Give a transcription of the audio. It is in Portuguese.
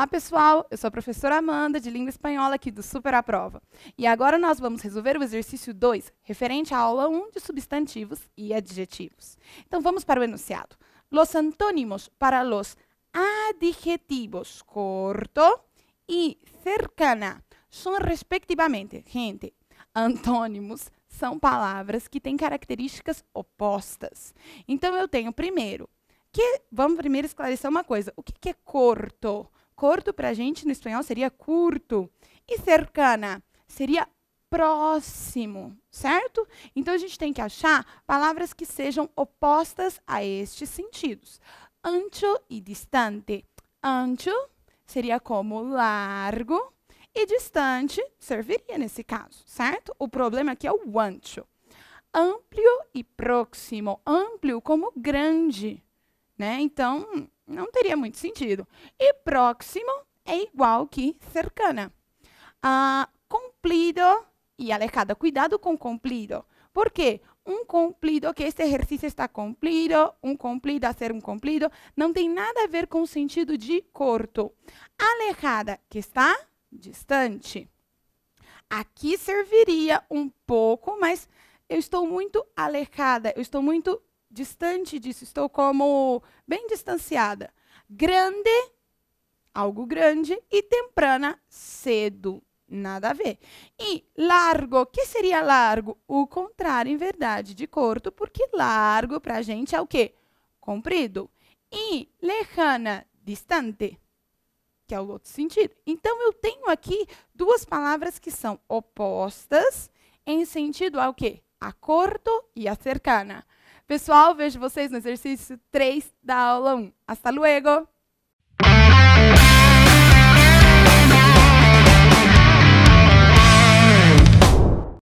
Olá, pessoal. Eu sou a professora Amanda, de língua espanhola, aqui do Super à Prova. E agora nós vamos resolver o exercício 2, referente à aula 1 um de substantivos e adjetivos. Então vamos para o enunciado. Los antônimos para los adjetivos corto e cercana são respectivamente, gente, antônimos são palavras que têm características opostas. Então eu tenho primeiro que vamos primeiro esclarecer uma coisa. O que, que é corto? Corto para a gente no espanhol seria curto. E cercana seria próximo, certo? Então a gente tem que achar palavras que sejam opostas a estes sentidos. Ancho e distante. Ancho seria como largo e distante serviria nesse caso, certo? O problema aqui é o ancho. Amplio e próximo. Amplio como grande, né? Então, não teria muito sentido. E próximo é igual que cercana. Ah, cumplido e alejado. Cuidado com cumplido. Por quê? Um cumplido, que este exercício está cumplido, um cumplido a ser um cumplido, não tem nada a ver com o sentido de corto. Alejada, que está distante. Aqui serviria um pouco, mas eu estou muito alejada, eu estou muito distante disso, estou como bem distanciada. Grande, algo grande, e temprana, cedo. Nada a ver. E largo, que seria largo? O contrário, em verdade, de curto porque largo para a gente é o quê? Comprido. E lejana, distante, que é o outro sentido. Então, eu tenho aqui duas palavras que são opostas em sentido ao quê? A corto e a cercana. Pessoal, vejo vocês no exercício 3 da aula 1. Hasta luego!